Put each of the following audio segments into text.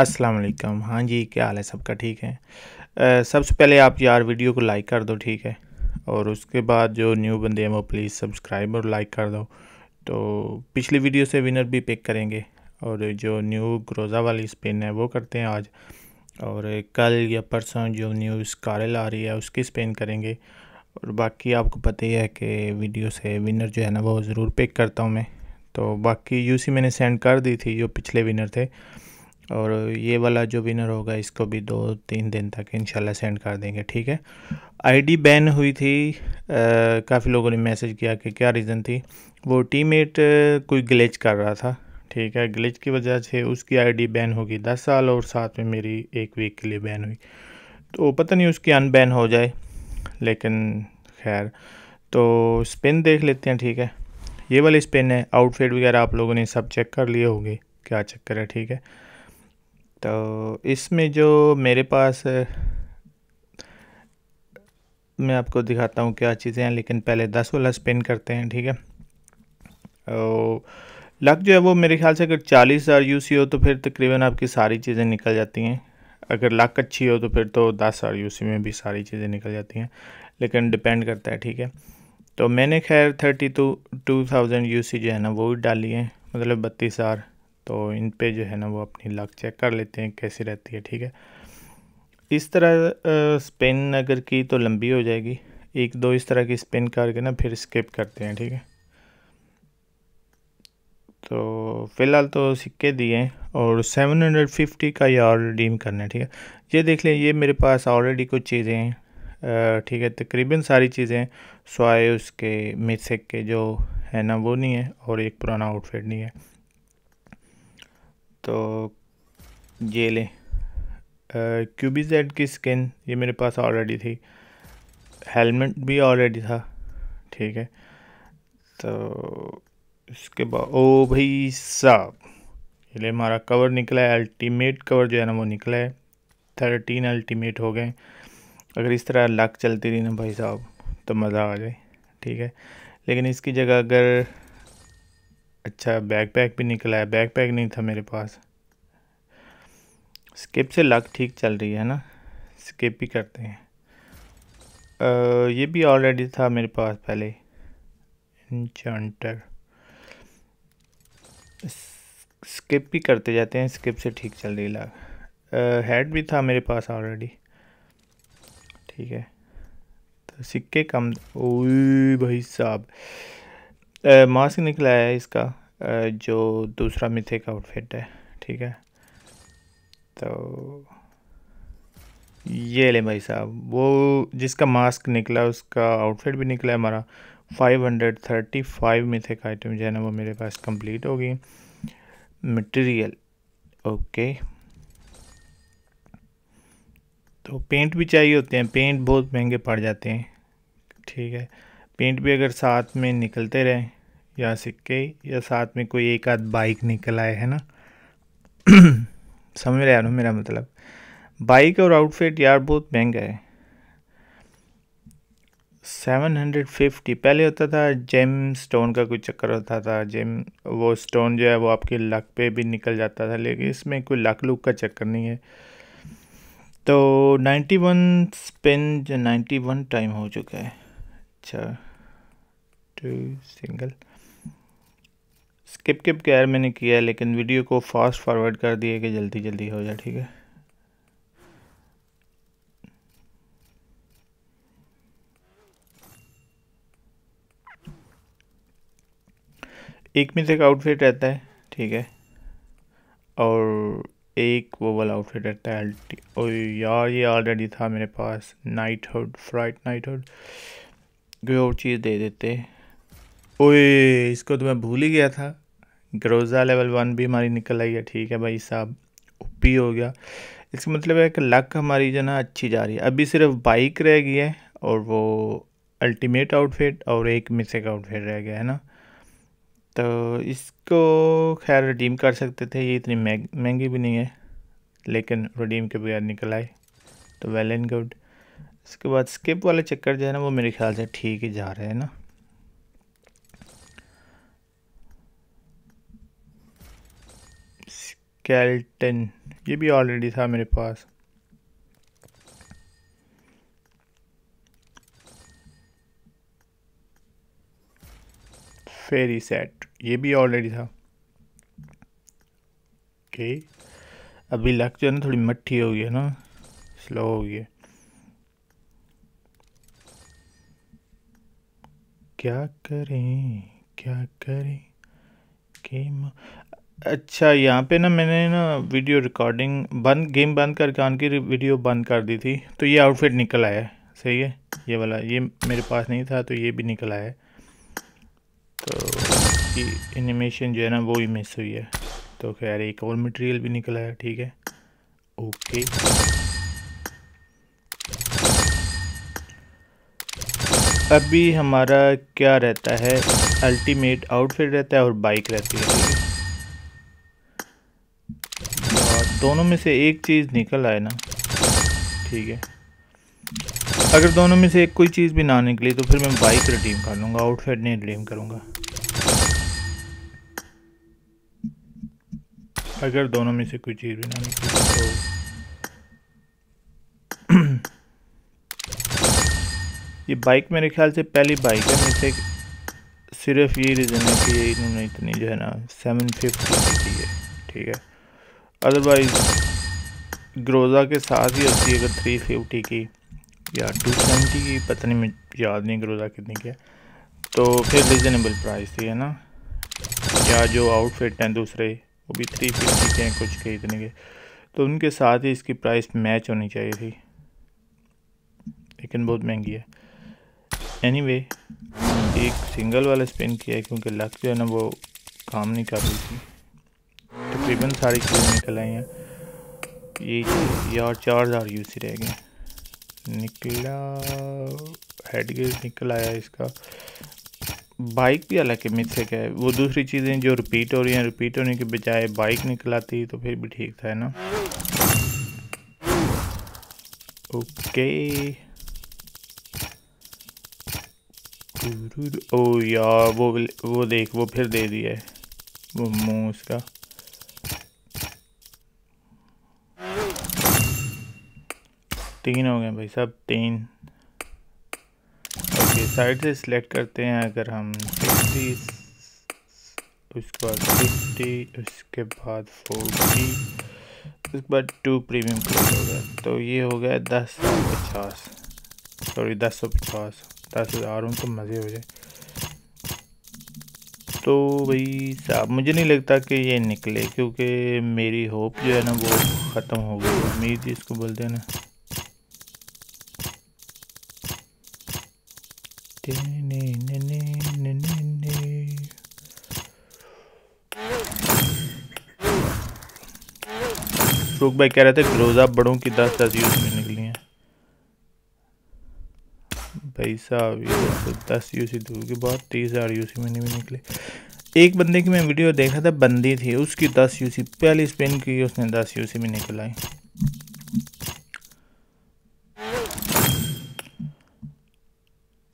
अस्सलाम वालेकुम हाँ जी क्या हाल है सबका ठीक है सबसे पहले आप यार वीडियो को लाइक कर दो ठीक है और उसके बाद जो न्यू बंदे हैं वो प्लीज़ सब्सक्राइब और लाइक कर दो तो पिछली वीडियो से विनर भी पिक करेंगे और जो न्यू ग्रोज़ा वाली स्पिन है वो करते हैं आज और कल या परसों जो न्यू स्कारल आ रही है उसकी स्पिन करेंगे और बाकी आपको पता ही है कि वीडियो से विनर जो है ना वो ज़रूर पिक करता हूँ मैं तो बाकी यूसी मैंने सेंड कर दी थी जो पिछले विनर थे और ये वाला जो विनर होगा इसको भी दो तीन दिन तक इंशाल्लाह सेंड कर देंगे ठीक है आईडी बैन हुई थी काफ़ी लोगों ने मैसेज किया कि क्या रीज़न थी वो टीममेट कोई ग्लिच कर रहा था ठीक है ग्लिच की वजह से उसकी आईडी बैन होगी दस साल और साथ में मेरी एक वीक के लिए बैन हुई तो पता नहीं उसकी अनबैन हो जाए लेकिन खैर तो स्पिन देख लेते हैं ठीक है ये वाली स्पिन है आउटफिट वगैरह आप लोगों ने सब चेक कर लिए होंगे क्या चक्कर है ठीक है तो इसमें जो मेरे पास मैं आपको दिखाता हूँ क्या चीज़ें हैं लेकिन पहले दस वाला स्पिन करते हैं ठीक है और तो लक जो है वो मेरे ख्याल से अगर चालीस हज़ार यू सी हो तो फिर तकरीबन आपकी सारी चीज़ें निकल जाती हैं अगर लक अच्छी हो तो फिर तो दस हज़ार यू सी में भी सारी चीज़ें निकल जाती हैं लेकिन डिपेंड करता है ठीक है तो मैंने खैर thirty two two thousand you see जो है ना वो डाली है मतलब बत्तीस हज़ार तो इन पे जो है ना वो अपनी लक चेक कर लेते हैं कैसी रहती है ठीक है इस तरह स्पिन अगर की तो लंबी हो जाएगी एक दो इस तरह की स्पिन करके ना फिर स्किप करते हैं ठीक है तो फ़िलहाल तो सिक्के दिए हैं और 750 का ये और रिडीम करना है ठीक है ये देख लें ये मेरे पास ऑलरेडी कुछ चीज़ें हैं ठीक है तकरीबन सारी चीज़ें सोए उसके मिसेक के जो है ना वो नहीं है और एक पुराना आउटफिट नहीं है तो ये लें क्यूबी जेड की स्किन ये मेरे पास ऑलरेडी थी हेलमेट भी ऑलरेडी था ठीक है तो इसके बाद ओ भाई साहब ये ले हमारा कवर निकला है अल्टीमेट कवर जो है ना वो निकला है थर्टीन अल्टीमेट हो गए अगर इस तरह लक चलती रही ना भाई साहब तो मज़ा आ जाए ठीक है लेकिन इसकी जगह अगर अच्छा बैकपैक भी निकला है बैकपैक नहीं था मेरे पास स्किप से लक ठीक चल रही है ना स्किप ही करते हैं आ, ये भी ऑलरेडी था मेरे पास पहले इंचर स्किप भी करते जाते हैं स्किप से ठीक चल रही लक हेड भी था मेरे पास ऑलरेडी ठीक है तो सिक्के कम ओ भाई साहब मास्क निकला है इसका जो दूसरा मिथे का आउटफिट है ठीक है तो ये ले भाई साहब वो जिसका मास्क निकला उसका आउटफिट भी निकला है हमारा 535 मिथे का आइटम जो है ना वो मेरे पास कंप्लीट हो गई मटेरियल ओके तो पेंट भी चाहिए होते हैं पेंट बहुत महंगे पड़ जाते हैं ठीक है पेंट भी अगर साथ में निकलते रहें या सिक्के या साथ में कोई एक आध बाइक निकल आए है ना समझ रहे यार मेरा मतलब बाइक और आउटफिट यार बहुत महंगा है सेवन हंड्रेड फिफ्टी पहले होता था जेम स्टोन का कोई चक्कर होता था जेम वो स्टोन जो है वो आपके लक पे भी निकल जाता था लेकिन इसमें कोई लक लुक का चक्कर नहीं है तो ninety one spin ninety one time हो चुका है अच्छा टू सिंगल स्किप के कैर मैंने किया है लेकिन वीडियो को फास्ट फॉरवर्ड कर दिए कि जल्दी जल्दी हो जाए ठीक है एक में से एक आउटफिट रहता है ठीक है और एक वो वाला आउटफिट रहता है और यार ये ऑलरेडी था मेरे पास night hood fright night hood कोई और चीज़ दे देते ओए इसको तो मैं भूल ही गया था ग्रोज़ा लेवल वन भी हमारी निकल आई है ठीक है भाई साहब ओपी हो गया इसका मतलब है कि लक हमारी जो ना अच्छी जा रही है अभी सिर्फ बाइक रह गई है और वो अल्टीमेट आउटफिट और एक मिसिक आउटफिट रह गया है ना तो इसको खैर रिडीम कर सकते थे ये इतनी महंगी भी नहीं है लेकिन रिडीम के बगैर निकल आए तो वेल एंड गुड इसके बाद स्किप वाले चक्कर जो है ना वो मेरे ख्याल से ठीक ही जा रहे हैं ना स्केल्टन ये भी ऑलरेडी था मेरे पास फेरी सेट ये भी ऑलरेडी था ओके अभी लक जो है ना थोड़ी मट्ठी हो गई है ना स्लो हो गई है क्या करें क्या करें अच्छा यहाँ पे ना मैंने ना वीडियो रिकॉर्डिंग बंद गेम बंद करके आन की वीडियो बंद कर दी थी तो ये आउटफिट निकल आया है सही है ये वाला ये मेरे पास नहीं था तो ये भी निकल आया है तो एनिमेशन जो है ना वो ही मिस हुई है तो खैर एक और मटेरियल भी निकला है ठीक है ओके अभी हमारा क्या रहता है अल्टीमेट आउटफिट रहता है और बाइक रहती है दोनों में से एक चीज़ निकल आए ना ठीक है अगर दोनों में से एक कोई चीज़ भी ना निकली तो फिर मैं बाइक रिडीम कर लूँगा आउटफिट नहीं रिडीम करूँगा अगर दोनों में से कोई चीज़ भी ना निकली तो ये बाइक मेरे ख्याल से पहली बाइक है मुझे सिर्फ ये रीज़न है कि इन्होंने इतनी जो है ना सेवन फिफ्टी दी है ठीक है अदरवाइज ग्रोज़ा के साथ ही होती है अगर थ्री फिफ्टी की या टू सेवेंटी की पता नहीं मुझे याद नहीं ग्रोज़ा कितनी की है तो फिर रिजनेबल प्राइस थी है ना या जो आउटफिट हैं दूसरे वो भी थ्री फिफ्टी के हैं कुछ के इतने के तो उनके साथ ही इसकी प्राइस मैच होनी चाहिए थी लेकिन बहुत महंगी है एनी anyway, एक सिंगल वाला स्पिन किया है क्योंकि लक जो है ना वो काम नहीं कर रही थी तकरीबन सारी चीज़ें निकल आई हैं ये यार चार हज़ार यू सी रह गए निकला गेयर निकल आया इसका बाइक भी अलग मिस है क्या है वो दूसरी चीज़ें जो रिपीट हो रही हैं रिपीट होने के बजाय बाइक निकल आती तो फिर भी ठीक था है ना ओके ओ यार वो वो देख वो फिर दे दिया है वो मुँह उसका तीन हो गए भाई साहब तीन ओके साइड से सिलेक्ट करते हैं अगर हम फिफ्टी उसके बाद फिफ्टी उसके बाद फोर्टी उसके बाद टू प्रीमियम क्लिक हो गया तो ये हो गया दस सौ पचास सॉरी दस सौ पचास दस हज़ार हूँ तो मज़े हो जाए तो भाई साहब मुझे नहीं लगता कि ये निकले क्योंकि मेरी होप जो है ना वो ख़त्म हो गई उम्मीद इसको बोलते हैं ना शोक भाई कह रहे थे ग्लोजा बड़ों की दस दस यूज में निकली हैं भाई साहब ये तो दस यू सी दूर की बहुत तीस हज़ार यू सी मैंने भी निकले एक बंदे की मैं वीडियो देखा था बंदी थी उसकी दस यू सी पहली स्पिन की उसने दस यू सी निकलाई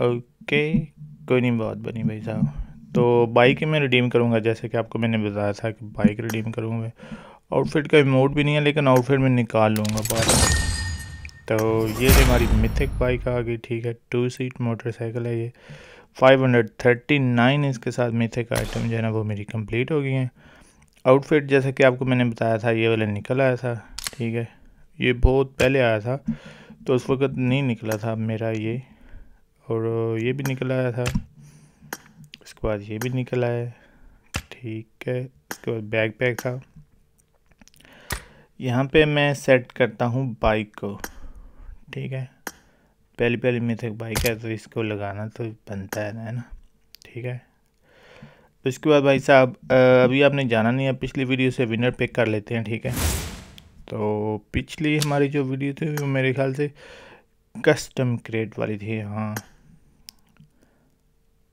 ओके कोई नहीं बात बनी भाई साहब तो बाइक ही मैं रिडीम करूँगा जैसे कि आपको मैंने बताया था कि बाइक रिडीम करूँगा आउटफिट का इमोट भी नहीं है लेकिन आउटफिट में निकाल लूँगा बाद में तो ये हमारी मिथिक बाइक आ गई ठीक है टू सीट मोटरसाइकिल है ये 539 इसके साथ मिथिक आइटम जो है ना वो मेरी कंप्लीट हो गई हैं आउटफिट जैसा कि आपको मैंने बताया था ये वाला निकल आया था ठीक है ये बहुत पहले आया था तो उस वक्त नहीं निकला था मेरा ये और ये भी निकल आया था उसके बाद ये भी निकल आया ठीक है उसके बाद बैग पैक था यहाँ पे मैं सेट करता हूँ बाइक को ठीक है पहली पहली मेरे तक बाइक है तो इसको लगाना तो बनता है ना ठीक है उसके तो इसके बाद भाई साहब अभी आपने जाना नहीं है पिछली वीडियो से विनर पिक कर लेते हैं ठीक है तो पिछली हमारी जो वीडियो थी वो मेरे ख्याल से कस्टम क्रिएट वाली थी हाँ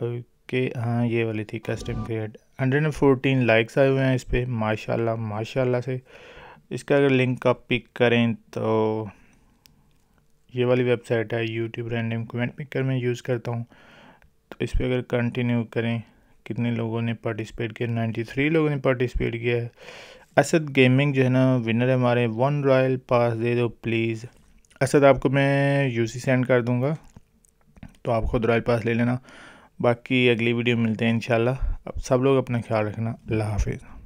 ओके हाँ ये वाली थी custom create hundred and fourteen likes आए हुए हैं इस पर माशाल्लाह माशाल्लाह से इसका अगर लिंक आप पिक करें तो ये वाली वेबसाइट है यूट्यूब रैंडम कमेंट पिकर में यूज़ करता हूँ तो इस पर अगर कंटिन्यू करें कितने लोगों ने पार्टिसिपेट किया नाइन्टी थ्री लोगों ने पार्टिसिपेट किया है असद गेमिंग जो है ना विनर है हमारे वन रॉयल पास दे दो प्लीज़ असद आपको मैं यूसी सेंड कर दूँगा तो आप खुद रॉयल पास ले लेना बाकी अगली वीडियो मिलते हैं इन अब सब लोग अपना ख्याल रखना अल्लाह हाफिज़